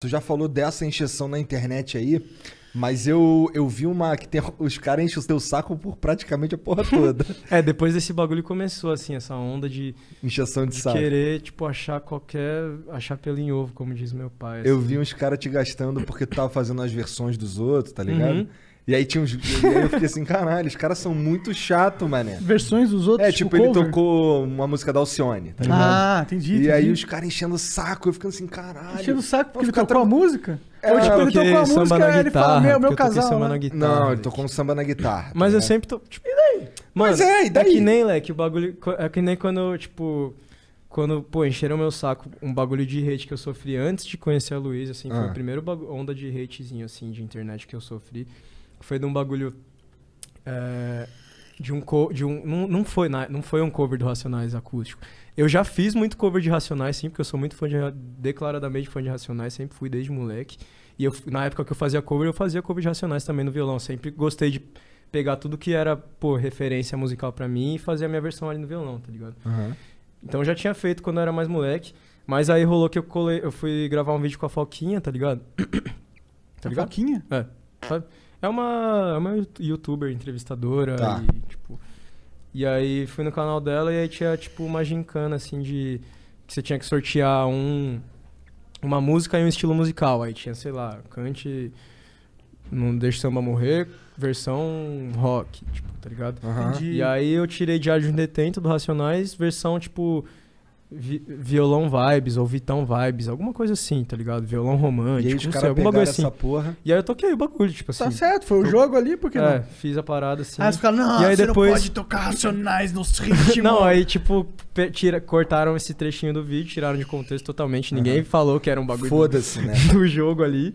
Tu já falou dessa encheção na internet aí, mas eu, eu vi uma que tem, os caras enchem o teu saco por praticamente a porra toda. é, depois desse bagulho começou, assim, essa onda de. Encheção de, de saco. querer, tipo, achar qualquer. achar pelo em ovo, como diz meu pai. Assim. Eu vi uns caras te gastando porque tu tava fazendo as versões dos outros, tá ligado? Uhum. E aí tinha uns. e aí eu fiquei assim, caralho, os caras são muito chato, mané. Versões dos outros. É, tipo, ele cover? tocou uma música da Alcione, tá ligado? Ah, entendi. E entendi. aí os caras enchendo o saco, eu ficando assim, caralho. Enchendo o saco porque ele tocou tra... a música? É, Ou tipo, ele tocou a música e ele guitarra, fala, meu, meu casal. Né? Guitarra, não, ele tocou um samba na guitarra. Tá Mas tá eu sempre tô. Tipo, e daí? Mano, Mas é, e daí? É que nem, leque, o bagulho. É que nem quando, tipo quando, pô, encheram meu saco um bagulho de hate que eu sofri antes de conhecer a Luísa, assim, ah. foi o primeiro onda de hatezinho, assim, de internet que eu sofri foi de um bagulho. É, de um. De um não, não, foi, não foi um cover do Racionais acústico. Eu já fiz muito cover de Racionais, sim, porque eu sou muito fã de. declaradamente fã de Racionais, sempre fui desde moleque. E eu, na época que eu fazia cover, eu fazia cover de Racionais também no violão. Sempre gostei de pegar tudo que era, pô, referência musical para mim e fazer a minha versão ali no violão, tá ligado? Uhum. Então eu já tinha feito quando eu era mais moleque. Mas aí rolou que eu, colei, eu fui gravar um vídeo com a Foquinha, tá ligado? tá ligado? Foquinha? É. Sabe? É uma, é uma youtuber, entrevistadora tá. e, tipo... E aí fui no canal dela e aí tinha, tipo, uma gincana, assim, de... Que você tinha que sortear um... Uma música e um estilo musical. Aí tinha, sei lá, cante... Não Deixa Samba Morrer, versão rock, tipo, tá ligado? Uhum. E aí eu tirei Diário de um Detento do Racionais, versão, tipo vi, violão vibes ou Vitão vibes, alguma coisa assim, tá ligado? Violão romântico, e sei, alguma coisa assim. Porra. E aí eu toquei o bagulho, tipo tá assim. Tá certo, foi o jogo ali, porque é, não? fiz a parada assim. Aí os caras, não, e aí você depois... não pode tocar racionais nos ritmos. não, aí tipo, tira, cortaram esse trechinho do vídeo, tiraram de contexto totalmente, ninguém uhum. falou que era um bagulho Foda-se, né? do jogo ali.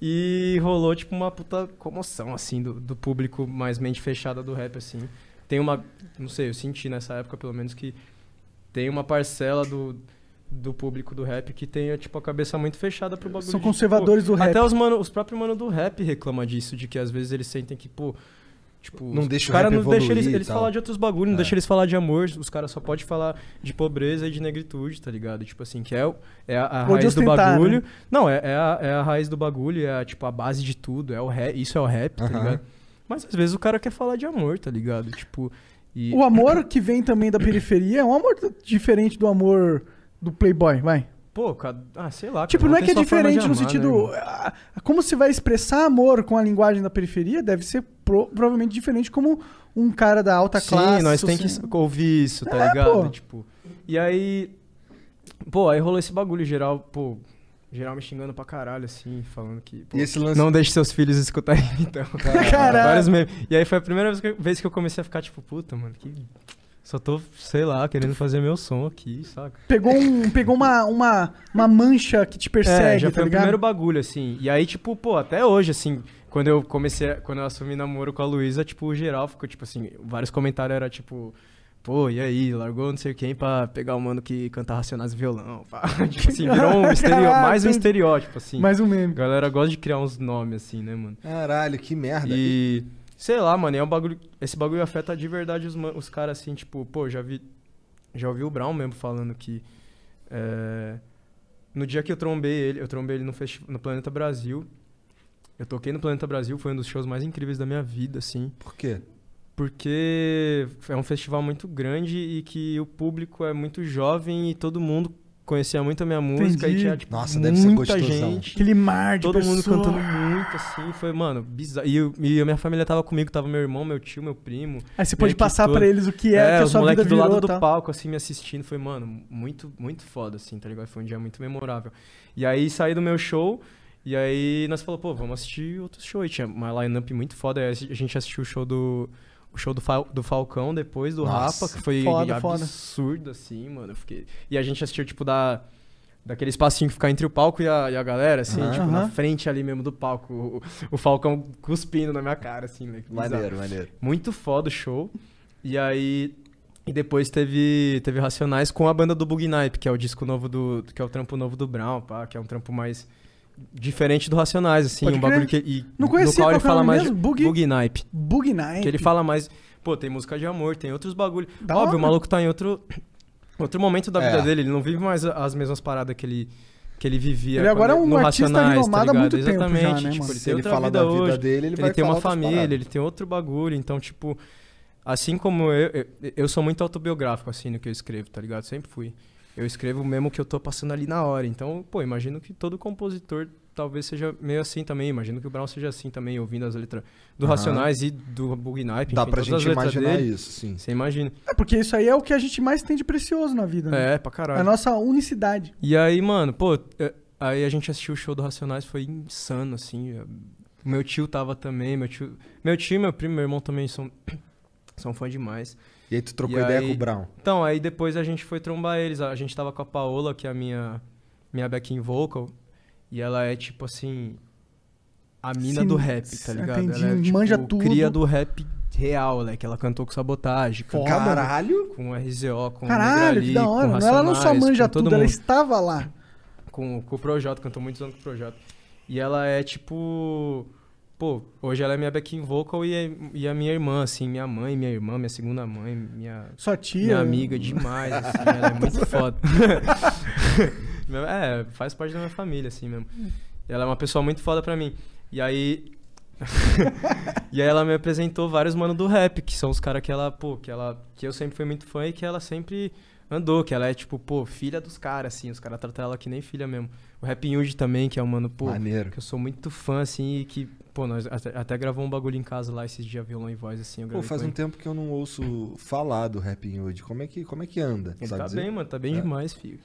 E rolou, tipo, uma puta comoção, assim, do, do público mais mente fechada do rap, assim. Tem uma. Não sei, eu senti nessa época, pelo menos, que tem uma parcela do, do público do rap que tem, tipo, a cabeça muito fechada pro bagulho. São de, tipo, conservadores tipo, do rap. Até os, mano, os próprios manos do rap reclamam disso, de que às vezes eles sentem que, pô, tipo, não deixa os caras não deixa eles, eles falar de outros bagulhos, não é. deixa eles falar de amor, os caras só pode falar de pobreza e de negritude, tá ligado? Tipo assim, que é, é a, a raiz do tentar, né? bagulho. Né? Não, é, é a, é, a, raiz do bagulho, é a, tipo, a base de tudo, é o rap, isso é o rap, uh -huh. tá ligado? Mas às vezes o cara quer falar de amor, tá ligado? Tipo, e... O amor que vem também da periferia é um amor diferente do amor do playboy, vai. Pô, ah, sei lá. Tipo, não é que é diferente amar, no né? sentido. Né? Como se vai expressar amor com a linguagem da periferia deve ser pro, provavelmente diferente como um cara da alta Sim, classe. Sim, nós tem que assim. ouvir isso, tá é, ligado? Pô. Tipo, e aí. Pô, aí rolou esse bagulho geral, pô, geral me xingando pra caralho, assim, falando que. Pô, lance... Não deixe seus filhos escutarem, então. Caralho. caralho. Memes. E aí foi a primeira vez que, eu, vez que eu comecei a ficar, tipo, puta, mano, que. Só tô, sei lá, querendo fazer meu som aqui, saca? Pegou, um, pegou uma, uma, uma mancha que te persegue, é, já tá foi tá o primeiro bagulho, assim. E aí, tipo, pô, até hoje, assim, quando eu comecei, quando eu assumi namoro com a Luísa, tipo, geral ficou, tipo, assim, vários comentários era tipo pô, e aí, largou não sei quem pra pegar o mano que canta Racionais e violão. Pá. Tipo assim, virou um ah, mais um estereótipo, assim. Mais um meme. A galera gosta de criar uns nomes, assim, né, mano? Caralho, que merda. E, sei lá, mano, é um bagulho, esse bagulho afeta de verdade os, os caras, assim, tipo, pô, já vi, já ouvi o Brown mesmo falando que, é, no dia que eu trombei ele, eu trombei ele no, festi no Planeta Brasil, eu toquei no Planeta Brasil, foi um dos shows mais incríveis da minha vida, assim. Por quê? porque é um festival muito grande e que o público é muito jovem e todo mundo conhecia muito a minha música Entendi. e tinha tipo, Nossa, muita deve muita ser gente. Aquele mar de Todo pessoa. mundo cantando muito, assim. Foi, mano, bizarro. E, e a minha família tava comigo, tava meu irmão, meu tio, meu primo. Aí você pode passar para eles o que é, é que a sua vida virou, do lado tá? do palco, assim, me assistindo. Foi, mano, muito, muito foda, assim, tá ligado? Foi um dia muito memorável. E aí saí do meu show... E aí nós falamos, pô, vamos assistir outro show. E tinha uma line-up muito foda. Aí a gente assistiu o show do o show do, Fal do Falcão depois, do Nossa, Rapa, que foi foda, absurdo, foda. assim, mano. Fiquei... E a gente assistiu, tipo, da daquele espacinho que fica entre o palco e a, e a galera, assim, uhum. tipo, na frente ali mesmo do palco, o, o Falcão cuspindo na minha cara, assim, né? Maneiro, maneiro. Muito foda o show. E aí. E depois teve, teve Racionais com a banda do Bugnipe, que é o disco novo do. que é o trampo novo do Brown, pá, que é um trampo mais diferente do Racionais, assim, Pode um bagulho que. E, não conhecia, no qual ele fala mais. Mesmo? Boogie, Boogie Nipe. Que ele fala mais. Pô, tem música de amor, tem outros bagulhos. Óbvio, hora. o maluco tá em outro. Outro momento da é. vida dele, ele não vive mais as mesmas paradas que ele que ele vivia. Ele agora é um artista tá renomado tá há muito Exatamente. tempo já, né, tipo, ele Se tem ele outra fala vida da vida dele, ele, ele vai tem uma família, ele tem outro bagulho, então tipo, assim como eu, eu, eu, sou muito autobiográfico assim no que eu escrevo, tá ligado? Sempre fui eu escrevo mesmo o que eu tô passando ali na hora. Então, pô, imagino que todo compositor talvez seja meio assim também. Imagino que o Brown seja assim também, ouvindo as letras do uhum. Racionais e do Bug Nipe. Dá enfim, pra gente imaginar dele, isso, sim. Você imagina. É porque isso aí é o que a gente mais tem de precioso na vida, né? É, pra caralho. É a nossa unicidade. E aí, mano, pô, é, aí a gente assistiu o show do Racionais, foi insano, assim. É, meu tio tava também, meu tio. Meu tio, meu primo, meu irmão também são, são fã demais. E aí tu trocou e ideia aí... com o Brown? Então, aí depois a gente foi trombar eles. A gente tava com a Paola, que é a minha, minha backing vocal. E ela é tipo assim. A mina Sim, do rap, tá ligado? Entendi. Ela é, tipo, manja tudo. Cria do rap real, né? Que ela cantou com sabotagem. Com Caralho! Com RZO, com Caralho, Negrali, que da hora. ela não só manja tudo, mundo. ela estava lá. Com, com o Projota, cantou muitos anos com o Projota. E ela é tipo pô, hoje ela é minha backing vocal e, é, e a minha irmã, assim, minha mãe, minha irmã, minha segunda mãe, minha. Sua tia? Minha amiga demais, assim, ela é muito foda. é, faz parte da minha família, assim mesmo. Ela é uma pessoa muito foda pra mim. E aí. e aí ela me apresentou vários mano do rap, que são os caras que ela, pô, que ela. Que eu sempre fui muito fã e que ela sempre andou, que ela é tipo, pô, filha dos caras, assim, os caras tratam ela que nem filha mesmo. O Rap Yuji também, que é um mano, pô, Maneiro. que eu sou muito fã, assim, e que Pô, nós até, até gravamos um bagulho em casa lá esses dias, violão e voz, assim. Eu Pô, faz um ele. tempo que eu não ouço falar do Rap em Hood. Como é que, como é que anda? Ele tá dizer? bem, mano. Tá bem é. demais, filho.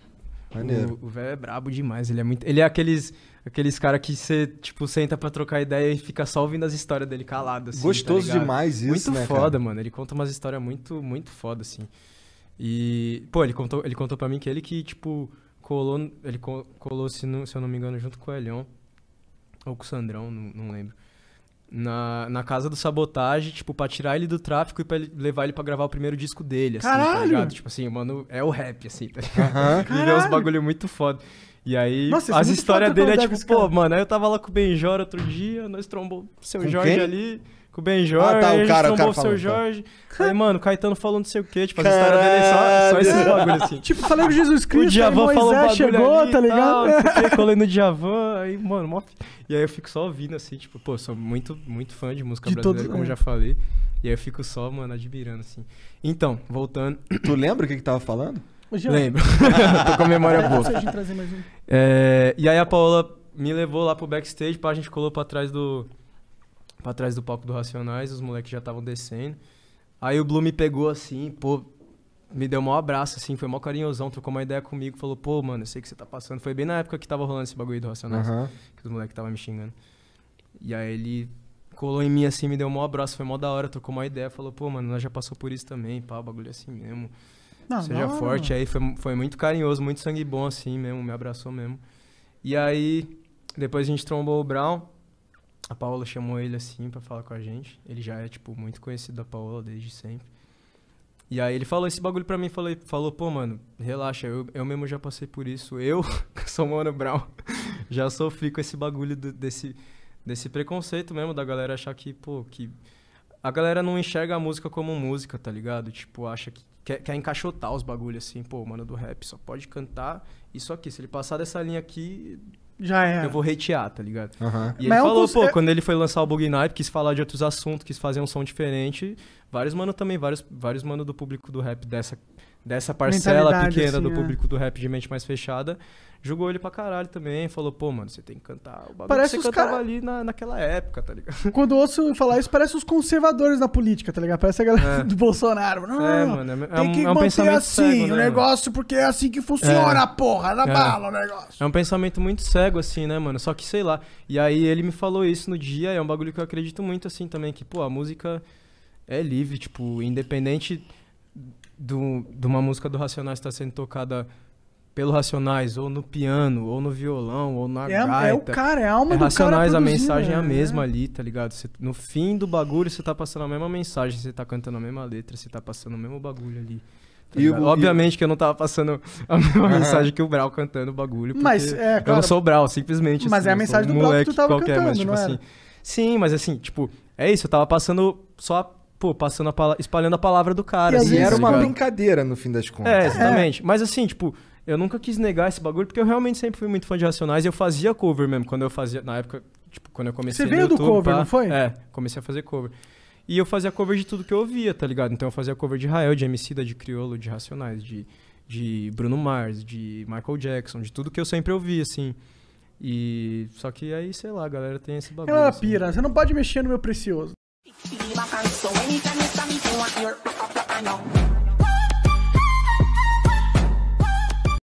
Maneiro. O velho é brabo demais, ele é muito. Ele é aqueles, aqueles cara que você, tipo, senta pra trocar ideia e fica só ouvindo as histórias dele calado, assim. Tá Gostoso tá demais isso, muito né? Muito foda, cara? mano. Ele conta umas histórias muito, muito foda, assim. E, pô, ele contou, ele contou pra mim que ele que, tipo, colou. Ele colou, se, não, se eu não me engano, junto com o Elion. Ou com o Sandrão, não, não lembro. Na, na casa do sabotagem, tipo, pra tirar ele do tráfico e pra ele- levar ele pra gravar o primeiro disco dele, assim, tá ligado? Tipo assim, mano, é o rap, assim, tá ligado? Ele é uns bagulho muito foda. E aí, Nossa, é as histórias dele é tipo, pô, mano, aí eu tava lá com o Benjora outro dia, nós trombou o seu Com Jorge quem? ali com o Ben Jorge. Ah, tá, o cara, o cara o seu tá. Jorge. Aí, mano, o Caetano falou não sei o quê, tipo, as histórias dele é só, só esses bagulho assim. Tipo, falei de Jesus Cristo, o Djavan falou chegou, ali, tá ligado? Tal, é. colei no Djavan, aí, mano, mó... E aí eu fico só ouvindo, assim, tipo, pô, sou muito, muito fã de música de brasileira, como é. já falei. E aí eu fico só, mano, admirando, assim. Então, voltando... Tu lembra o que que tava falando? Já... Lembro. Tô com a memória boa. É, e aí a Paola me levou lá pro backstage, pra a gente colou pra trás do pra trás do palco do Racionais, os moleques já estavam descendo. Aí o Blue me pegou assim, pô, me deu um abraço, assim, foi mó carinhosão, trocou uma ideia comigo, falou, pô, mano, eu sei que você tá passando. Foi bem na época que tava rolando esse bagulho do Racionais, uhum. que os moleques estavam me xingando. E aí ele colou em mim assim, me deu um abraço, foi mó da hora, trocou uma ideia, falou, pô, mano, nós já passou por isso também, pá, o bagulho é assim mesmo. Não, Seja não, forte, não. aí foi, foi muito carinhoso, muito sangue bom assim mesmo, me abraçou mesmo. E aí, depois a gente trombou o Brown. A Paola chamou ele assim para falar com a gente. Ele já é, tipo, muito conhecido da Paola desde sempre. E aí ele falou esse bagulho pra mim, falei, falou, pô, mano, relaxa, eu, eu mesmo já passei por isso. Eu, que sou Mano Brown, já sofri com esse bagulho do, desse, desse preconceito mesmo da galera achar que, pô, que. A galera não enxerga a música como música, tá ligado? Tipo, acha que. Quer, quer encaixotar os bagulhos assim, pô, mano do rap só pode cantar isso aqui. Se ele passar dessa linha aqui, já é. Eu vou retear tá ligado? Uhum. E Mas ele é um falou, cons... pô, é- quando ele foi lançar o Bug Night, quis falar de outros assuntos, quis fazer um som diferente. Vários mano também, vários, vários mano do público do rap dessa dessa parcela pequena assim, do é. público do rap de mente mais fechada, julgou ele pra caralho também. Falou, pô, mano, você tem que cantar o bagulho parece que você cantava cara... ali na, naquela época, tá ligado? Quando ouço falar isso, parece os conservadores na política, tá ligado? Parece a galera é. do Bolsonaro. Não, é, mano, é, é tem que é um manter assim cego, né, o negócio, mano? porque é assim que funciona, é. porra, na é. bala o negócio. É um pensamento muito cego, assim, né, mano? Só que, sei lá. E aí ele me falou isso no dia, é um bagulho que eu acredito muito, assim, também, que, pô, a música é livre, tipo, independente do, de uma música do Racionais está sendo tocada pelo Racionais, ou no piano, ou no violão, ou na é, gaita. É o cara, é a alma é do Racionais, cara a mensagem é a né? mesma é. ali, tá ligado? Cê, no fim do bagulho, você tá passando a mesma mensagem, você tá cantando a mesma letra, você tá passando o mesmo bagulho ali. Tá e o, Obviamente e... que eu não tava passando a mesma mensagem que o Brau cantando o bagulho, porque mas, é, claro, eu não sou o Brau, simplesmente. Mas assim, é a assim, mensagem um do Brau que tu tava qualquer, cantando, mas, tipo, assim, Sim, mas assim, tipo, é isso, eu tava passando só pô, passando a pala... espalhando a palavra do cara. E, assim, era tá é uma ligado? brincadeira, no fim das contas. É, exatamente. É. Mas assim, tipo, eu nunca quis negar esse bagulho, porque eu realmente sempre fui muito fã de Racionais. Eu fazia cover mesmo, quando eu fazia... Na época, tipo, quando eu comecei Você veio YouTube, do cover, não foi? É, comecei a fazer cover. E eu fazia cover de tudo que eu ouvia, tá ligado? Então eu fazia cover de Rael, de da de Criolo, de Racionais, de, de Bruno Mars, de Michael Jackson, de tudo que eu sempre ouvia, assim... E só que aí, sei lá, a galera tem esse bagulho. Ela assim. pira, você não pode mexer no meu precioso. So anytime you see me, you want your piano. Uh, uh, uh,